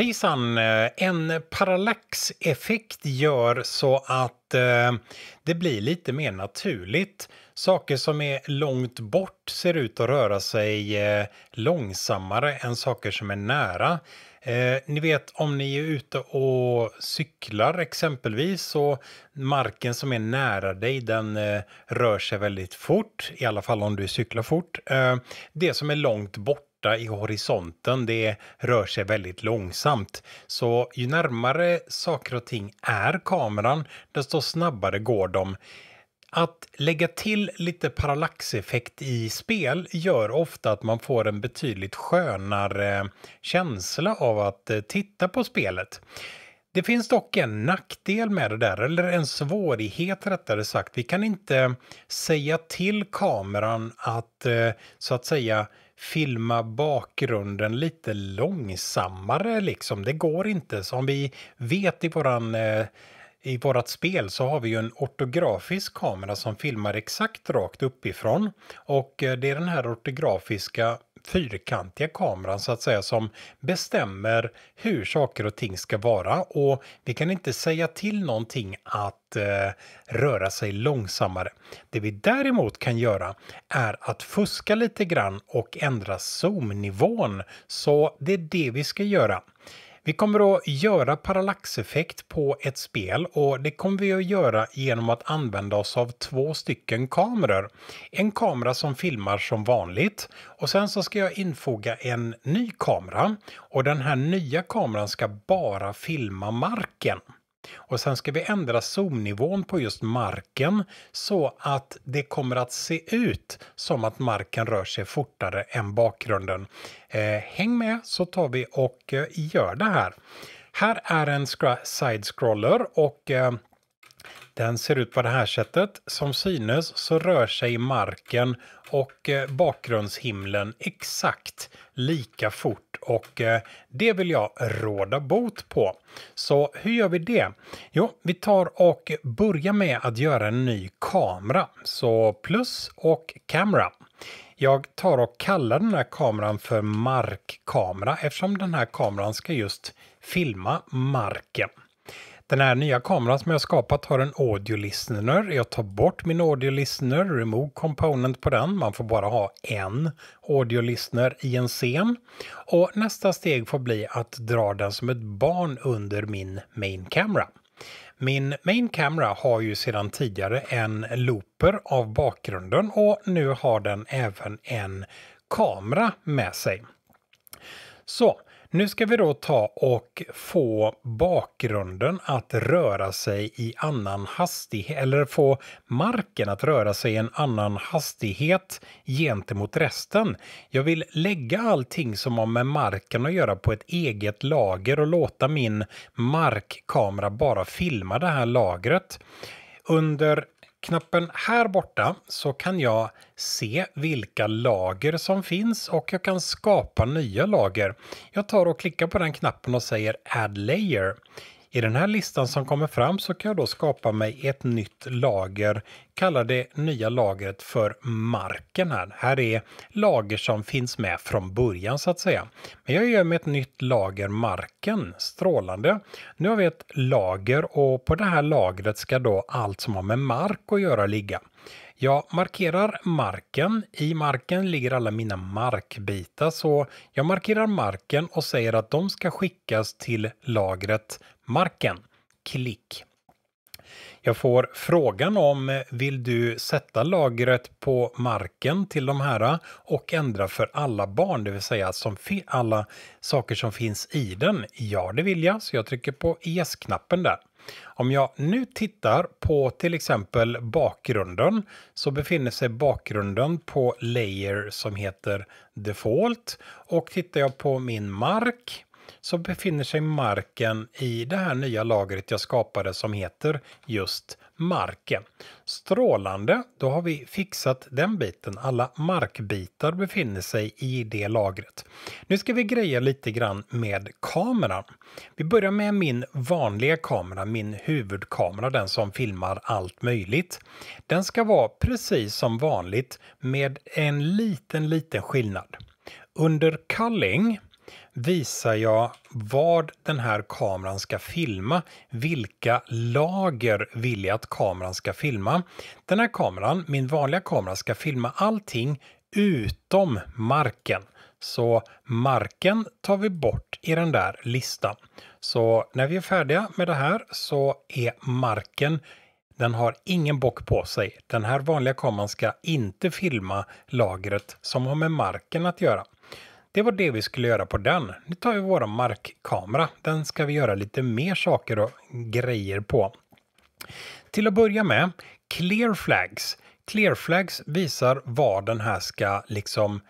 Hejsan! Eh, en parallaxeffekt gör så att eh, det blir lite mer naturligt. Saker som är långt bort ser ut att röra sig eh, långsammare än saker som är nära. ni vet om ni är ute och cyklar exempelvis så marken som är nära dig den rör sig väldigt fort, i alla fall om du cyklar fort. det som är långt bort borta i horisonten. Det rör sig väldigt långsamt. Så ju närmare saker och ting är kameran, desto snabbare går de. Att lägga till lite parallaxeffekt i spel gör ofta att man får en betydligt skönare känsla av att eh, titta på spelet. Det finns dock en nackdel med det där, eller en svårighet rättare sagt. Vi kan inte säga till kameran att eh, så att säga filma bakgrunden lite långsammare liksom. Det går inte. Som vi vet i våran eh, i vårt spel så har vi ju en ortografisk kamera som filmar exakt rakt uppifrån och eh, det är den här ortografiska fyrkantiga kameran så att säga som bestämmer hur saker och ting ska vara och vi kan inte säga till någonting att eh, röra sig långsammare. Det vi däremot kan göra är att fuska lite grann och ändra zoomnivån så det är det vi ska göra. Vi kommer att göra parallaxeffekt på ett spel och det kommer vi att göra genom att använda oss av två stycken kameror. En kamera som filmar som vanligt och sen så ska jag infoga en ny kamera och den här nya kameran ska bara filma marken. Och sen ska vi ändra zonnivån på just marken så att det kommer att se ut som att marken rör sig fortare än bakgrunden. Eh, häng med så tar vi och eh, gör det här. Här är en side-scroller och eh, den ser ut på det här sättet. Som synes så rör sig marken och eh, bakgrundshimlen exakt lika fort och eh, det vill jag råda bot på. Så hur gör vi det? Jo, vi tar och börjar med att göra en ny kamera. Så plus och camera. Jag tar och kallar den här kameran för markkamera eftersom den här kameran ska just filma marken. Den här nya kameran som jag skapat har en audio listener. Jag tar bort min audio listener, remove component på den. Man får bara ha en audio listener i en scen. Och nästa steg får bli att dra den som ett barn under min main camera. Min main camera har ju sedan tidigare en looper av bakgrunden och nu har den även en kamera med sig. Så nu ska vi då ta och få bakgrunden att röra sig i annan hastighet eller få marken att röra sig i en annan hastighet gentemot resten. Jag vill lägga allting som har med marken att göra på ett eget lager och låta min markkamera bara filma det här lagret. Under knappen här borta så kan jag se vilka lager som finns och jag kan skapa nya lager. Jag tar och klickar på den knappen och säger Add Layer. I den här listan som kommer fram så kan jag då skapa mig ett nytt lager. Kalla det nya lagret för marken här. Här är lager som finns med från början så att säga. Men jag gör med ett nytt lager marken, strålande. Nu har vi ett lager och på det här lagret ska då allt som har med mark att göra ligga. Jag markerar marken. I marken ligger alla mina markbitar så jag markerar marken och säger att de ska skickas till lagret marken. Klick. Jag får frågan om vill du sätta lagret på marken till de här och ändra för alla barn, det vill säga som alla saker som finns i den. Ja, det vill jag, så jag trycker på yes-knappen där. Om jag nu tittar på till exempel bakgrunden så befinner sig bakgrunden på layer som heter default och tittar jag på min mark så befinner sig marken i det här nya lagret jag skapade som heter just marken. Strålande, då har vi fixat den biten. Alla markbitar befinner sig i det lagret. Nu ska vi greja lite grann med kameran. Vi börjar med min vanliga kamera, min huvudkamera, den som filmar allt möjligt. Den ska vara precis som vanligt med en liten, liten skillnad. Under culling visar jag vad den här kameran ska filma. Vilka lager vill jag att kameran ska filma? Den här kameran, min vanliga kamera, ska filma allting utom marken. Så marken tar vi bort i den där listan. Så när vi är färdiga med det här så är marken den har ingen bock på sig. Den här vanliga kameran ska inte filma lagret som har med marken att göra. Det var det vi skulle göra på den. Nu tar vi vår markkamera. Den ska vi göra lite mer saker och grejer på. Till att börja med, clear flags. Clear flags visar vad den här ska liksom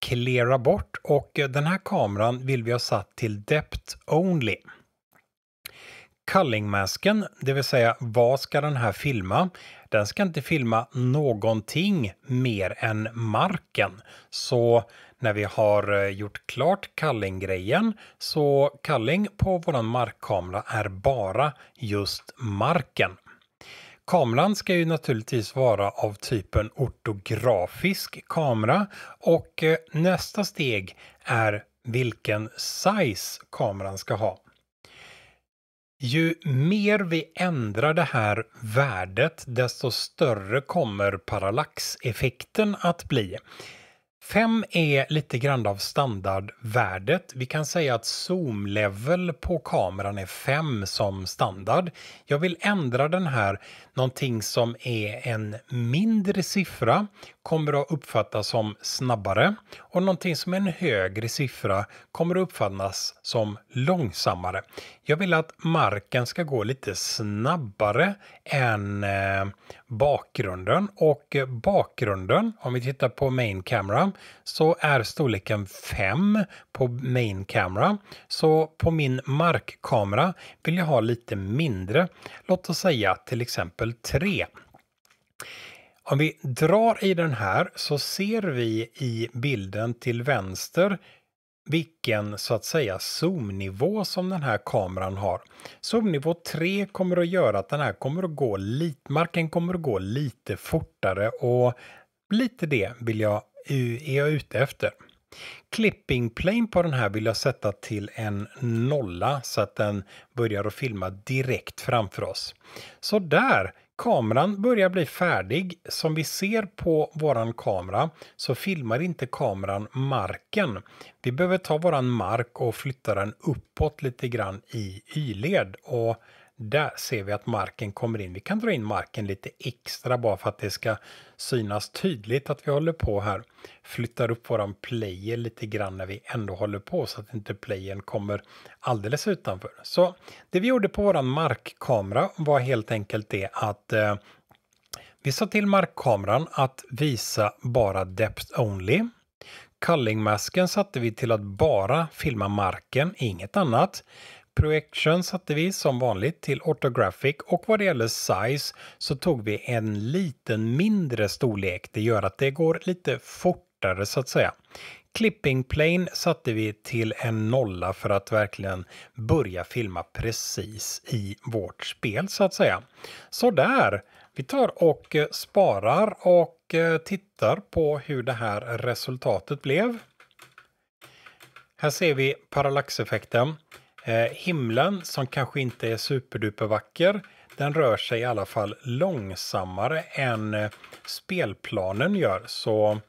cleara bort och den här kameran vill vi ha satt till depth only. Culling-masken, det vill säga vad ska den här filma? Den ska inte filma någonting mer än marken. Så när vi har eh, gjort klart kallinggrejen så Kalling på våran markkamera är bara just marken. Kameran ska ju naturligtvis vara av typen ortografisk kamera och eh, nästa steg är vilken size kameran ska ha. Ju mer vi ändrar det här värdet desto större kommer parallaxeffekten att bli. 5 är lite grann av standardvärdet. Vi kan säga att zoomlevel på kameran är 5 som standard. Jag vill ändra den här någonting som är en mindre siffra kommer att uppfattas som snabbare och någonting som är en högre siffra kommer att uppfattas som långsammare. Jag vill att marken ska gå lite snabbare än eh, bakgrunden och bakgrunden, om vi tittar på main camera, så är storleken 5 på main camera. Så på min markkamera vill jag ha lite mindre, låt oss säga till exempel 3. Om vi drar i den här så ser vi i bilden till vänster vilken så att säga zoomnivå som den här kameran har. Zoomnivå 3 kommer att göra att den här kommer att gå lite, marken kommer att gå lite fortare och lite det vill jag, är jag ute efter. Clipping plane på den här vill jag sätta till en nolla så att den börjar att filma direkt framför oss. Så där Kameran börjar bli färdig. Som vi ser på våran kamera så filmar inte kameran marken. Vi behöver ta våran mark och flytta den uppåt lite grann i y-led. Där ser vi att marken kommer in. Vi kan dra in marken lite extra bara för att det ska synas tydligt att vi håller på här. Flyttar upp våran player lite grann när vi ändå håller på så att inte playern kommer alldeles utanför. Så det vi gjorde på våran markkamera var helt enkelt det att eh, vi sa till markkameran att visa bara depth only. Culling-masken satte vi till att bara filma marken, inget annat. Projection satte vi som vanligt till Orthographic och vad det gäller size så tog vi en liten mindre storlek. Det gör att det går lite fortare så att säga. Clipping plane satte vi till en nolla för att verkligen börja filma precis i vårt spel så att säga. Så där. Vi tar och eh, sparar och eh, tittar på hur det här resultatet blev. Här ser vi parallaxeffekten. Eh, himlen, som kanske inte är superduper vacker, den rör sig i alla fall långsammare än eh, spelplanen gör. Så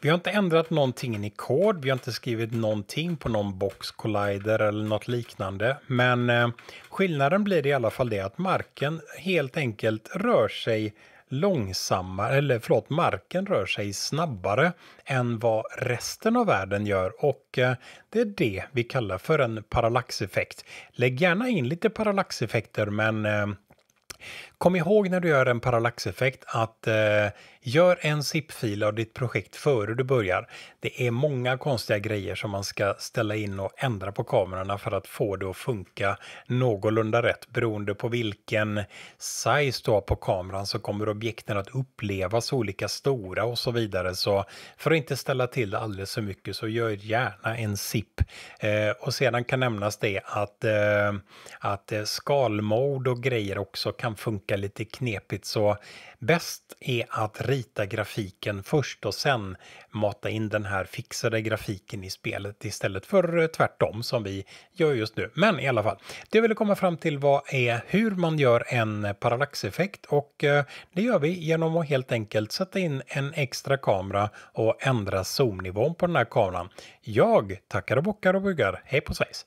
vi har inte ändrat någonting i kod, vi har inte skrivit någonting på någon box collider eller något liknande. Men eh, skillnaden blir i alla fall det att marken helt enkelt rör sig långsammare, eller förlåt, marken rör sig snabbare än vad resten av världen gör och eh, det är det vi kallar för en parallaxeffekt. Lägg gärna in lite parallaxeffekter men eh, Kom ihåg när du gör en parallaxeffekt att eh, Gör en zip-fil av ditt projekt före du börjar. Det är många konstiga grejer som man ska ställa in och ändra på kamerorna för att få det att funka någorlunda rätt. Beroende på vilken size du har på kameran så kommer objekten att upplevas olika stora och så vidare. Så för att inte ställa till det alldeles för mycket så gör gärna en zip. Eh, och sedan kan nämnas det att, eh, att eh, skalmode och grejer också kan funka lite knepigt. Så Bäst är att rita grafiken först och sen mata in den här fixade grafiken i spelet istället för eh, tvärtom som vi gör just nu. Men i alla fall, det jag ville komma fram till var är hur man gör en parallaxeffekt och eh, det gör vi genom att helt enkelt sätta in en extra kamera och ändra zoomnivån på den här kameran. Jag tackar och bockar och bugar. Hej på svejs!